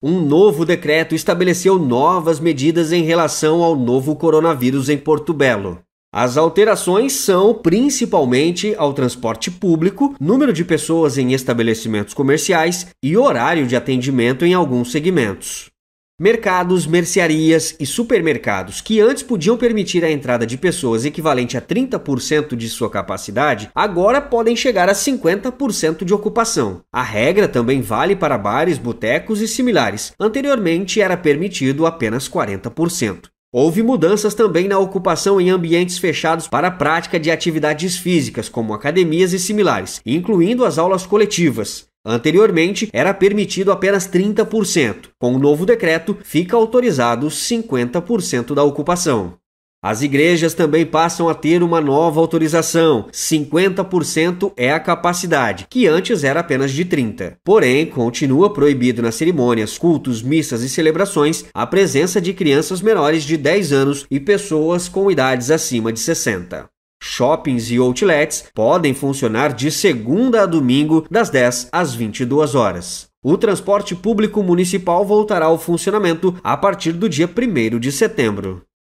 Um novo decreto estabeleceu novas medidas em relação ao novo coronavírus em Porto Belo. As alterações são principalmente ao transporte público, número de pessoas em estabelecimentos comerciais e horário de atendimento em alguns segmentos. Mercados, mercearias e supermercados, que antes podiam permitir a entrada de pessoas equivalente a 30% de sua capacidade, agora podem chegar a 50% de ocupação. A regra também vale para bares, botecos e similares. Anteriormente era permitido apenas 40%. Houve mudanças também na ocupação em ambientes fechados para a prática de atividades físicas, como academias e similares, incluindo as aulas coletivas. Anteriormente, era permitido apenas 30%. Com o novo decreto, fica autorizado 50% da ocupação. As igrejas também passam a ter uma nova autorização. 50% é a capacidade, que antes era apenas de 30. Porém, continua proibido nas cerimônias, cultos, missas e celebrações a presença de crianças menores de 10 anos e pessoas com idades acima de 60. Shoppings e outlets podem funcionar de segunda a domingo, das 10 às 22 horas. O transporte público municipal voltará ao funcionamento a partir do dia 1 de setembro.